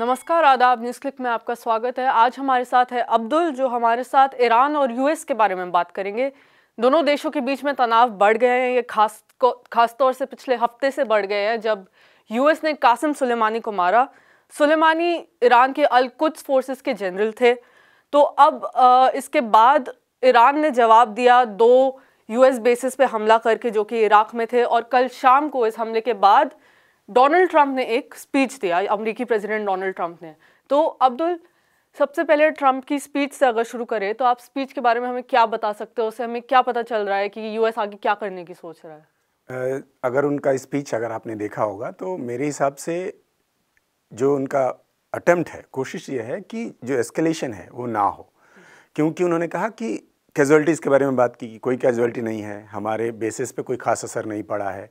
नमस्कार आदाब news click में आपका स्वागत है आज हमारे साथ है अब्दुल जो हमारे साथ ईरान और यूएस के बारे में बात करेंगे दोनों देशों के बीच में तनाव बढ़ गए हैं ये खास को खास तौर से पिछले हफ्ते से बढ़ गए हैं जब यूएस ने कासिम सुलेमानी को मारा सुलेमानी ईरान के अलकुद्स फोर्सेस के जनरल थे तो अब आ, इसके बाद ईरान ने जवाब दिया दो यूएस बेसिस पे हमला करके जो कि इराक में थे और कल शाम को इस हमले के बाद डोनाल्ड ट्रंप ने एक स्पीच दिया अमरीकी प्रेसिडेंट डोनाल्ड ट्रंप ने तो अब्दुल सबसे पहले ट्रंप की स्पीच से अगर शुरू करें तो आप स्पीच के बारे में हमें क्या बता सकते हो उससे हमें क्या पता चल रहा है कि यूएस आगे क्या करने की सोच रहा है अगर उनका स्पीच अगर आपने देखा होगा तो मेरे हिसाब से जो उनका अटेम्प्ट है कोशिश ये है कि जो एस्केलेशन है वो ना हो क्योंकि उन्होंने कहा कि कैजुअल्टीज़ के बारे में बात की कोई कैजुअल्टी नहीं है हमारे बेसिस पे कोई ख़ास असर नहीं पड़ा है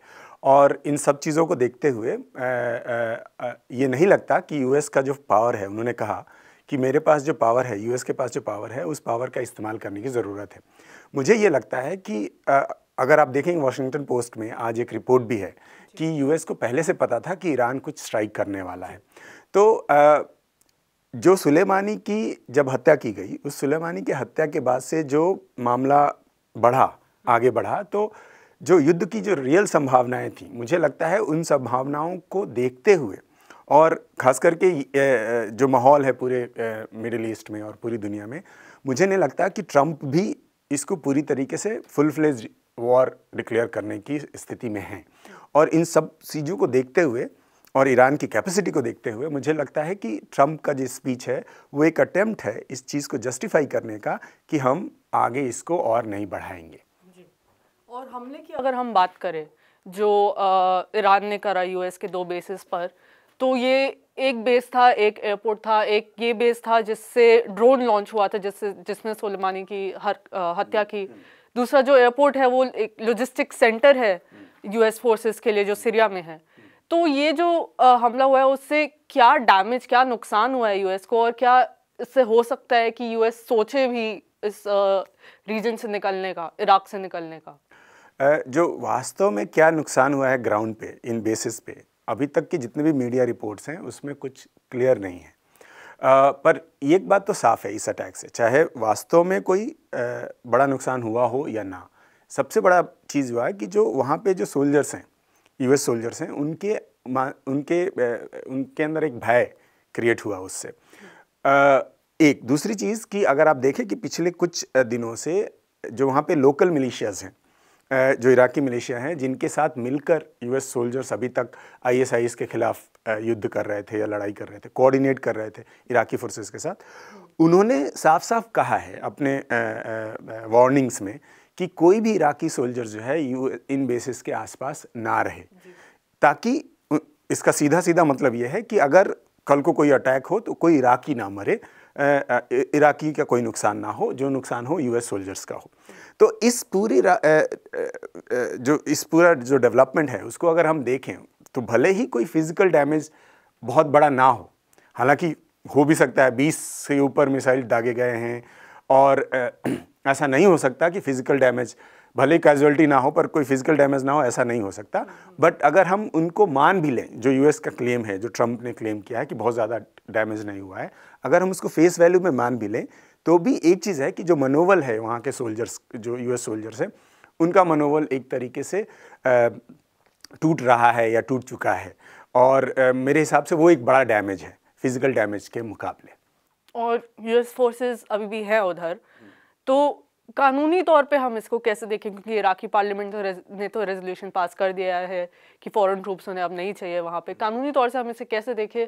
और इन सब चीज़ों को देखते हुए आ, आ, आ, ये नहीं लगता कि यूएस का जो पावर है उन्होंने कहा कि मेरे पास जो पावर है यूएस के पास जो पावर है उस पावर का इस्तेमाल करने की ज़रूरत है मुझे ये लगता है कि अगर आप देखेंगे वाशिंगटन पोस्ट में आज एक रिपोर्ट भी है कि यूएस को पहले से पता था कि ईरान कुछ स्ट्राइक करने वाला है तो जो सुलेमानी की जब हत्या की गई उस सुलेमानी की हत्या के बाद से जो मामला बढ़ा आगे बढ़ा तो जो युद्ध की जो रियल संभावनाएं थी मुझे लगता है उन संभावनाओं को देखते हुए और ख़ास करके जो माहौल है पूरे मिडिल ईस्ट में और पूरी दुनिया में मुझे नहीं लगता कि ट्रंप भी इसको पूरी तरीके से फुल फ्लेज वॉर डिक्लेयर करने की स्थिति में हैं और इन सब चीज़ों को देखते हुए और ईरान की कैपेसिटी को देखते हुए मुझे लगता है कि ट्रंप का जो स्पीच है वो एक अटेम्प्ट है इस चीज़ को जस्टिफाई करने का कि हम आगे इसको और नहीं बढ़ाएंगे जी और हमले की अगर हम बात करें जो ईरान ने करा यूएस के दो बेसिस पर तो ये एक बेस था एक एयरपोर्ट था एक ये बेस था जिससे ड्रोन लॉन्च हुआ था जिससे जिसने सोलेमानी की हर हत्या की दूसरा जो एयरपोर्ट है वो एक लॉजिस्टिक सेंटर है यूएस हम्म। फोर्सेस के लिए जो सीरिया में है तो ये जो हमला हुआ है उससे क्या डैमेज क्या नुकसान हुआ है यूएस को और क्या इससे हो सकता है कि यूएस सोचे भी इस रीजन से निकलने का इराक से निकलने का जो वास्तव में क्या नुकसान हुआ है ग्राउंड पे इन बेसिस पे अभी तक की जितने भी मीडिया रिपोर्ट्स हैं उसमें कुछ क्लियर नहीं है आ, पर एक बात तो साफ है इस अटैक से चाहे वास्तव में कोई आ, बड़ा नुकसान हुआ हो या ना सबसे बड़ा चीज़ हुआ है कि जो वहाँ पे जो सोल्जर्स हैं यूएस सोल्जर्स हैं उनके उनके उनके अंदर एक भय क्रिएट हुआ उससे एक दूसरी चीज़ कि अगर आप देखें कि पिछले कुछ दिनों से जो वहाँ पे लोकल मिलिशियाज़ हैं जो इराकी मिलिशिया हैं जिनके साथ मिलकर यूएस सोल्जर्स अभी तक आईएसआईएस के ख़िलाफ़ युद्ध कर रहे थे या लड़ाई कर रहे थे कोऑर्डिनेट कर रहे थे इराकी फोर्सेस के साथ उन्होंने साफ साफ कहा है अपने वार्निंग्स में कि कोई भी इराकी सोल्जर जो है यू इन बेसिस के आसपास ना रहे ताकि इसका सीधा सीधा मतलब यह है कि अगर कल को कोई अटैक हो तो कोई इराकी ना मरे इराकी का कोई नुकसान ना हो जो नुकसान हो यूएस सोल्जर्स का हो तो इस पूरी आ, आ, आ, जो इस पूरा जो डेवलपमेंट है उसको अगर हम देखें तो भले ही कोई फिज़िकल डैमेज बहुत बड़ा ना हो हालांकि हो भी सकता है बीस से ऊपर मिसाइल दागे गए हैं और ऐसा नहीं हो सकता कि फिज़िकल डैमेज भले कैजुअलिटी ना हो पर कोई फिज़िकल डैमेज ना हो ऐसा नहीं हो सकता बट अगर हम उनको मान भी लें जो यूएस का क्लेम है जो ट्रंप ने क्लेम किया है कि बहुत ज़्यादा डैमेज नहीं हुआ है अगर हम उसको फेस वैल्यू में मान भी लें तो भी एक चीज़ है कि जो मनोबल है वहाँ के सोल्जर्स जो एस सोल्जर्स हैं उनका मनोबल एक तरीके से टूट रहा है या टूट चुका है और मेरे हिसाब से वो एक बड़ा डैमेज है फिज़िकल डैमेज के मुकाबले और यूएस फोर्सेस अभी भी है उधर तो कानूनी तौर पे हम इसको कैसे देखें क्योंकि इराकी पार्लियामेंट तो ने तो रेजोल्यूशन पास कर दिया है कि फॉरेन ट्रूप्स उन्हें अब नहीं चाहिए वहाँ पे कानूनी तौर से हम इसे कैसे देखें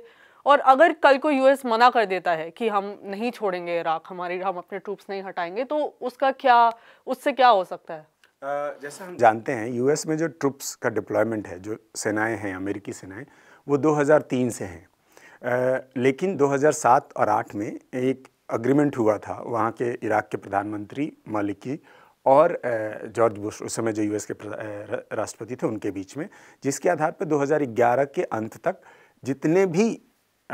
और अगर कल को यूएस मना कर देता है कि हम नहीं छोड़ेंगे इराक हमारी हम अपने ट्रूप्स नहीं हटाएंगे तो उसका क्या उससे क्या हो सकता है जैसा हम जानते हैं यूएस में जो ट्रुप्स का डिप्लॉयमेंट है जो सेनाएं हैं अमेरिकी सेनाएं वो 2003 से हैं लेकिन 2007 और 8 में एक अग्रीमेंट हुआ था वहाँ के इराक़ के प्रधानमंत्री मालिकी और जॉर्ज बुश उस समय जो यूएस के राष्ट्रपति थे उनके बीच में जिसके आधार पर 2011 के अंत तक जितने भी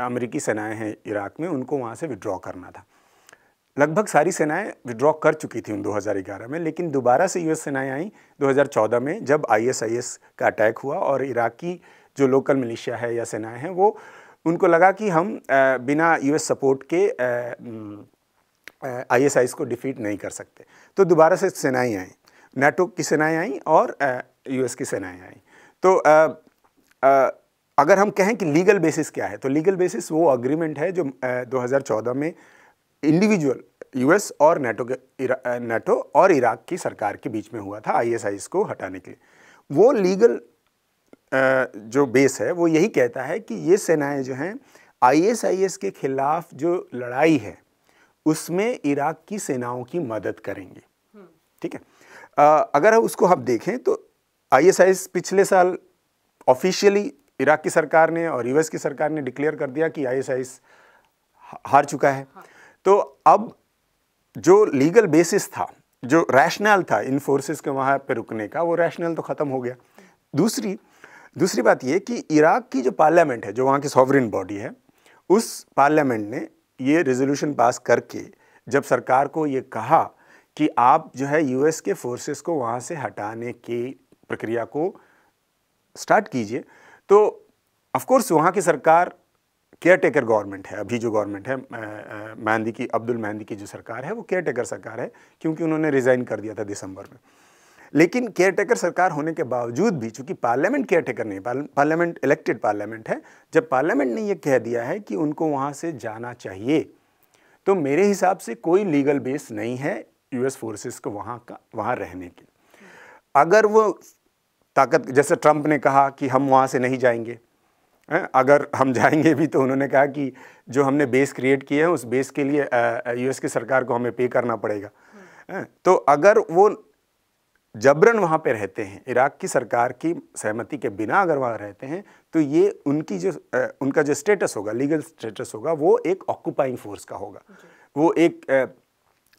अमेरिकी सेनाएं हैं इराक़ में उनको वहाँ से विड्रॉ करना था लगभग सारी सेनाएं विड्रॉ कर चुकी थी उन 2011 में लेकिन दोबारा से यूएस सेनाएं आई 2014 में जब आईएसआईएस का अटैक हुआ और इराक़ी जो लोकल मिलिशिया है या सेनाएं हैं वो उनको लगा कि हम बिना यूएस सपोर्ट के आईएसआईएस को डिफीट नहीं कर सकते तो दोबारा से सेनाएं आई नाटो की सेनाएं आई और यूएस की सेनाएं आई तो आ, आ, अगर हम कहें कि लीगल बेसिस क्या है तो लीगल बेसिस वो अग्रीमेंट है जो आ, 2014 में इंडिविजुअल यूएस और नेटो के नेटो और इराक की सरकार के बीच में हुआ था आईएसआईएस को हटाने के लिए वो लीगल जो बेस है वो यही कहता है कि ये सेनाएं जो हैं आईएसआईएस के ख़िलाफ़ जो लड़ाई है उसमें इराक़ की सेनाओं की मदद करेंगे हम्म। ठीक है अगर उसको हम देखें तो आईएसआईएस पिछले साल ऑफिशियली इराक़ की सरकार ने और यूएस की सरकार ने डिक्लेयर कर दिया कि आईएसआईएस हार चुका है हाँ। तो अब जो लीगल बेसिस था जो रैशनल था इन फोर्सेस के वहाँ पर रुकने का वो रैशनल तो ख़त्म हो गया दूसरी दूसरी बात ये कि इराक़ की जो पार्लियामेंट है जो वहाँ की सॉवरिन बॉडी है उस पार्लियामेंट ने ये रेजोल्यूशन पास करके जब सरकार को ये कहा कि आप जो है यूएस के फोर्सेस को वहाँ से हटाने की प्रक्रिया को स्टार्ट कीजिए तो ऑफकोर्स वहाँ की सरकार केयर टेकर गवर्नमेंट है अभी जो गवर्नमेंट है मेहंदी की अब्दुल मेहंदी की जो सरकार है वो केयर टेकर सरकार है क्योंकि उन्होंने रिज़ाइन कर दिया था दिसंबर में लेकिन केयर टेकर सरकार होने के बावजूद भी चूंकि पार्लियामेंट केयर टेकर नहीं पार्लियामेंट इलेक्टेड पार्लियामेंट है जब पार्लियामेंट ने यह कह दिया है कि उनको वहाँ से जाना चाहिए तो मेरे हिसाब से कोई लीगल बेस नहीं है यूएस फोर्सेस को वहाँ का वहाँ रहने की अगर वो ताकत जैसे ट्रंप ने कहा कि हम वहाँ से नहीं जाएंगे अगर हम जाएंगे भी तो उन्होंने कहा कि जो हमने बेस क्रिएट किए हैं उस बेस के लिए यूएस की सरकार को हमें पे करना पड़ेगा तो अगर वो जबरन वहाँ पे रहते हैं इराक की सरकार की सहमति के बिना अगर वहाँ रहते हैं तो ये उनकी जो उनका जो स्टेटस होगा लीगल स्टेटस होगा वो एक ऑक्यूपाइंग फोर्स का होगा वो एक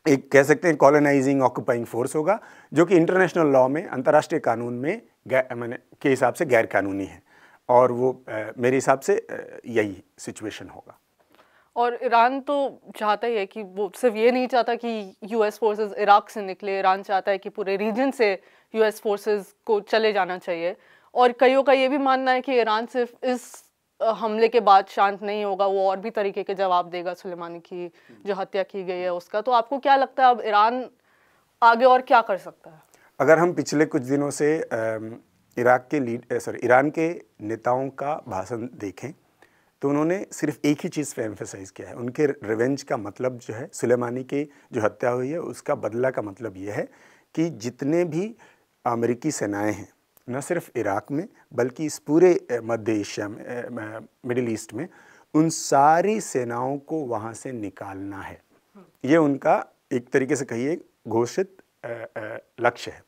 एक कह सकते हैं कॉलोनाइजिंग ऑक्यूपाइंग फोर्स होगा जो कि इंटरनेशनल लॉ में अंतर्राष्ट्रीय कानून में मैंने के हिसाब से गैर कानूनी है और वो मेरे हिसाब से यही सिचुएशन होगा और ईरान तो चाहता ही है कि वो सिर्फ ये नहीं चाहता कि यूएस फोर्सेस इराक से निकले ईरान चाहता है कि पूरे रीजन से यूएस फोर्सेस को चले जाना चाहिए और कईयों का ये भी मानना है कि ईरान सिर्फ इस हमले के बाद शांत नहीं होगा वो और भी तरीके के जवाब देगा सुलेमानी की जो हत्या की गई है उसका तो आपको क्या लगता है अब ईरान आगे और क्या कर सकता है अगर हम पिछले कुछ दिनों से इराक के लीड सॉरी ईरान के नेताओं का भाषण देखें तो उन्होंने सिर्फ एक ही चीज़ पे एम्फेसाइज़ किया है उनके रिवेंज का मतलब जो है सुलेमानी की जो हत्या हुई है उसका बदला का मतलब ये है कि जितने भी अमेरिकी सेनाएं हैं न सिर्फ इराक़ में बल्कि इस पूरे मध्य एशिया में मिडिल ईस्ट में उन सारी सेनाओं को वहाँ से निकालना है ये उनका एक तरीके से कहिए घोषित लक्ष्य है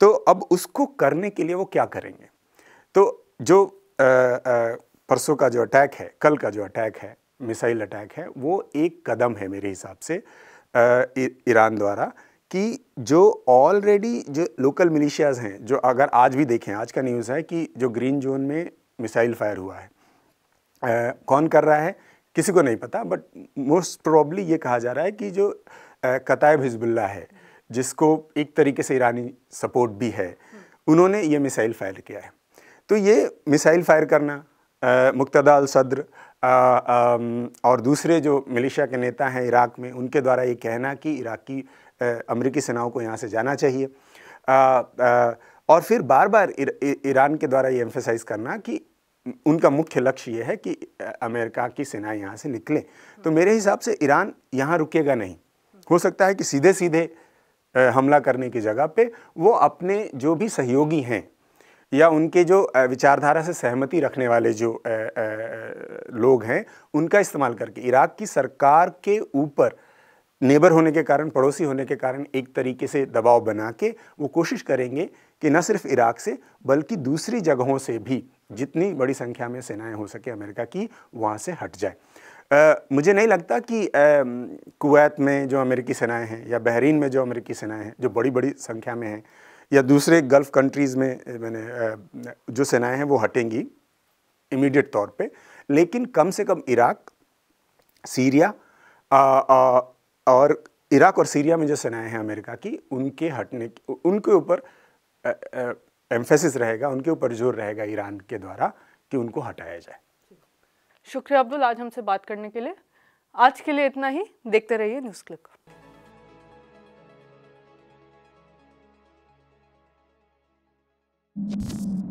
तो अब उसको करने के लिए वो क्या करेंगे तो जो आ, आ, परसों का जो अटैक है कल का जो अटैक है मिसाइल अटैक है वो एक कदम है मेरे हिसाब से ईरान द्वारा कि जो ऑलरेडी जो लोकल मिलिशियाज हैं जो अगर आज भी देखें आज का न्यूज़ है कि जो ग्रीन जोन में मिसाइल फायर हुआ है आ, कौन कर रहा है किसी को नहीं पता बट मोस्ट प्रॉब्ली ये कहा जा रहा है कि जो कतायब हिजबुल्ला है जिसको एक तरीके से ईरानी सपोर्ट भी है हम्म। उन्होंने ये मिसाइल फायर किया है तो ये मिसाइल फायर करना मुक्तदा अल सदर और दूसरे जो मिलिशिया के नेता हैं इराक़ में उनके द्वारा ये कहना कि इराक़ी अमरीकी सेनाओं को यहाँ से जाना चाहिए आ, आ, और फिर बार बार इर, ईरान के द्वारा ये एम्फेसाइज करना कि उनका मुख्य लक्ष्य ये है कि अमेरिका की सेना यहाँ से निकले तो हम्म। मेरे हिसाब से ईरान यहाँ रुकेगा नहीं हो सकता है कि सीधे सीधे हमला करने की जगह पे वो अपने जो भी सहयोगी हैं या उनके जो विचारधारा से सहमति रखने वाले जो लोग हैं उनका इस्तेमाल करके इराक़ की सरकार के ऊपर नेबर होने के कारण पड़ोसी होने के कारण एक तरीके से दबाव बना के वो कोशिश करेंगे कि न सिर्फ इराक़ से बल्कि दूसरी जगहों से भी जितनी बड़ी संख्या में सेनाएं हो सके अमेरिका की वहाँ से हट जाए आ, मुझे नहीं लगता कि कुवैत में जो अमेरिकी सेनाएं हैं या बहरीन में जो अमेरिकी सेनाएं हैं जो बड़ी बड़ी संख्या में हैं या दूसरे गल्फ़ कंट्रीज़ में मैंने जो सेनाएं हैं वो हटेंगी इमीडिएट तौर पे लेकिन कम से कम इराक सीरिया आ, आ, और इराक और सीरिया में जो सेनाएं हैं अमेरिका की उनके हटने उनके ऊपर एम्फेसिस रहेगा उनके ऊपर जोर रहेगा ईरान के द्वारा कि उनको हटाया जाए शुक्रिया अब्दुल आज हमसे बात करने के लिए आज के लिए इतना ही देखते रहिए न्यूज़ क्लिक you